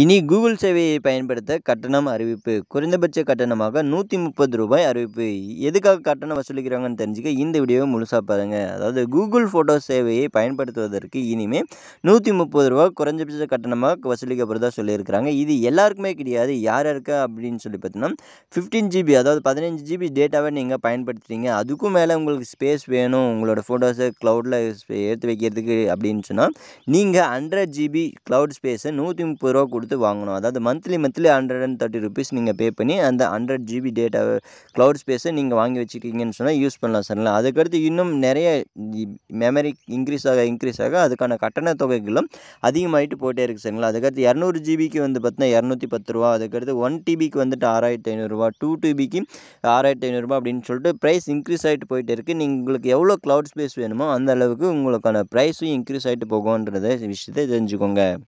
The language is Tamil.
இனி கூகுள் சேவையை பயன்படுத்த கட்டணம் அறிவிப்பு குறைந்தபட்ச கட்டணமாக நூற்றி முப்பது ரூபாய் அறிவிப்பு எதுக்காக கட்டணம் வசூலிக்கிறாங்கன்னு தெரிஞ்சுக்க இந்த வீடியோவை முழுசாக பாருங்கள் அதாவது கூகுள் ஃபோட்டோ சேவையை பயன்படுத்துவதற்கு இனிமேல் நூற்றி முப்பது ரூபா குறைஞ்சபட்ச கட்டணமாக வசூலிக்கப்படுறதா சொல்லியிருக்கிறாங்க இது எல்லாருக்குமே கிடையாது யார் இருக்கா அப்படின்னு சொல்லி பார்த்தீங்கன்னா ஃபிஃப்டீன் ஜிபி அதாவது பதினஞ்சு ஜிபி டேட்டாவை நீங்கள் பயன்படுத்துகிறீங்க அதுக்கும் மேலே உங்களுக்கு ஸ்பேஸ் வேணும் உங்களோட ஃபோட்டோஸை க்ளவுடில் எடுத்து வைக்கிறதுக்கு அப்படின்னு சொன்னால் நீங்கள் ஹண்ட்ரட் ஜிபி க்ளவுட் ஸ்பேஸை நூற்றி முப்பது ரூபா கொடுத்து வாங்கணும் அதாவது monthly monthly hundred and thirty rupees நீங்கள் பே பண்ணி அந்த ஹண்ட்ரட் ஜிபி டேட்டா க்ளவுட் ஸ்பேஸை நீங்கள் வாங்கி வச்சுக்கிங்கன்னு சொன்னால் யூஸ் பண்ணலாம் சரிங்களா அதுக்கடுத்து இன்னும் நிறைய மெமரி இன்க்ரீஸ் ஆக இன்க்ரீஸ் ஆக அதுக்கான கட்டண தொகைகளும் அதிகமாகிட்டு போயிட்டே இருக்குது சரிங்களா அதுக்கடுத்து இரநூறு ஜிபிக்கு வந்து பார்த்தீங்கன்னா இரநூத்தி பத்து ரூபா அதுக்கடுத்து ஒன் டிபிக்கு வந்துட்டு ஆறாயிரத்தி ஐநூறுரூவா டூ டிபிக்கு ஆறாயிரத்தி ஐநூறுபா அப்படின்னு சொல்லிட்டு ப்ரைஸ் இன்க்ரீஸ் ஆகிட்டு போயிட்டே இருக்குது நீங்கள் உங்களுக்கு எவ்வளோ க்ளவுட் ஸ்பேஸ் வேணுமோ அந்த அளவுக்கு உங்களுக்கான ப்ரைஸும் இன்க்ரீஸ் ஆகிட்டு போகும்ன்றத விஷயத்தை தெரிஞ்சுக்கோங்க